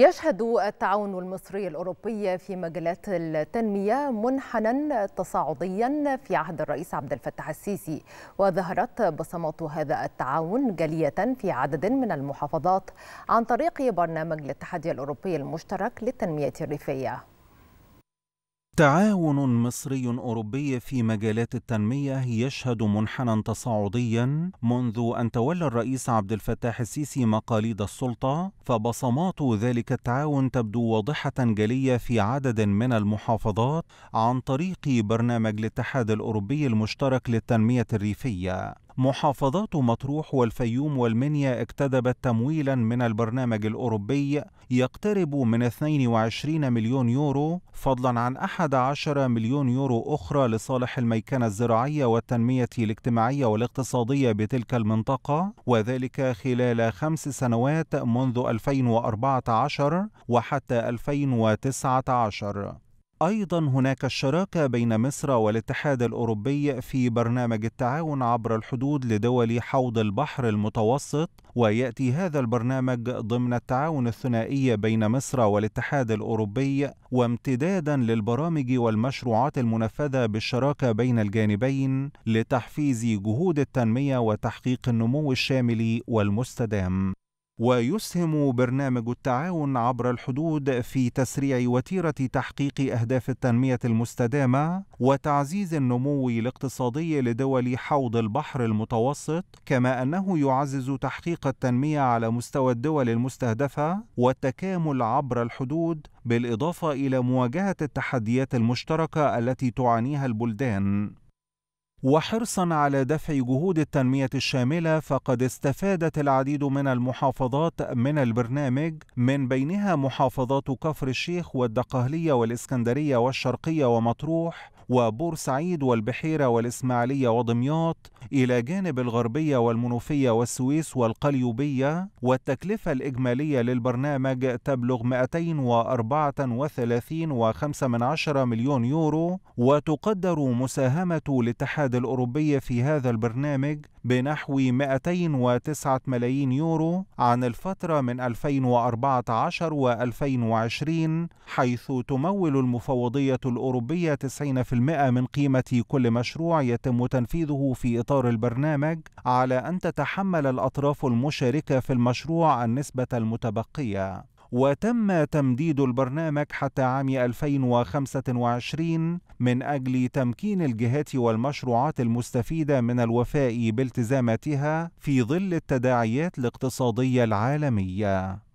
يشهد التعاون المصري الأوروبي في مجالات التنمية منحنى تصاعديا في عهد الرئيس عبد الفتاح السيسي وظهرت بصمات هذا التعاون جلية في عدد من المحافظات عن طريق برنامج الاتحاد الأوروبي المشترك للتنمية الريفية تعاون مصري أوروبي في مجالات التنمية يشهد منحنى تصاعديا منذ أن تولى الرئيس عبد الفتاح السيسي مقاليد السلطة فبصمات ذلك التعاون تبدو واضحة جلية في عدد من المحافظات عن طريق برنامج الاتحاد الأوروبي المشترك للتنمية الريفية محافظات مطروح والفيوم والمنيا اكتدبت تمويلا من البرنامج الأوروبي يقترب من 22 مليون يورو فضلا عن 11 مليون يورو أخرى لصالح الميكنة الزراعية والتنمية الاجتماعية والاقتصادية بتلك المنطقة وذلك خلال خمس سنوات منذ 2014 وحتى 2019 أيضا هناك الشراكة بين مصر والاتحاد الأوروبي في برنامج التعاون عبر الحدود لدول حوض البحر المتوسط ويأتي هذا البرنامج ضمن التعاون الثنائي بين مصر والاتحاد الأوروبي وامتدادا للبرامج والمشروعات المنفذة بالشراكة بين الجانبين لتحفيز جهود التنمية وتحقيق النمو الشامل والمستدام ويسهم برنامج التعاون عبر الحدود في تسريع وتيره تحقيق اهداف التنميه المستدامه وتعزيز النمو الاقتصادي لدول حوض البحر المتوسط كما انه يعزز تحقيق التنميه على مستوى الدول المستهدفه والتكامل عبر الحدود بالاضافه الى مواجهه التحديات المشتركه التي تعانيها البلدان وحرصا على دفع جهود التنمية الشاملة فقد استفادت العديد من المحافظات من البرنامج من بينها محافظات كفر الشيخ والدقهلية والإسكندرية والشرقية ومطروح وبورسعيد والبحيرة والإسماعيلية ودمياط إلى جانب الغربية والمنوفية والسويس والقليوبية والتكلفة الإجمالية للبرنامج تبلغ 234.5 مليون يورو وتقدر مساهمة الاتحاد الأوروبي في هذا البرنامج بنحو 209 ملايين يورو عن الفترة من 2014 و 2020 حيث تمول المفوضية الأوروبية 90% من قيمة كل مشروع يتم تنفيذه في إطار البرنامج على أن تتحمل الأطراف المشاركة في المشروع النسبة المتبقية وتم تمديد البرنامج حتى عام 2025 من أجل تمكين الجهات والمشروعات المستفيدة من الوفاء بالتزاماتها في ظل التداعيات الاقتصادية العالمية